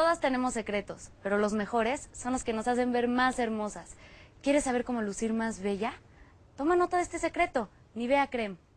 Todas tenemos secretos, pero los mejores son los que nos hacen ver más hermosas. ¿Quieres saber cómo lucir más bella? Toma nota de este secreto, vea Creme.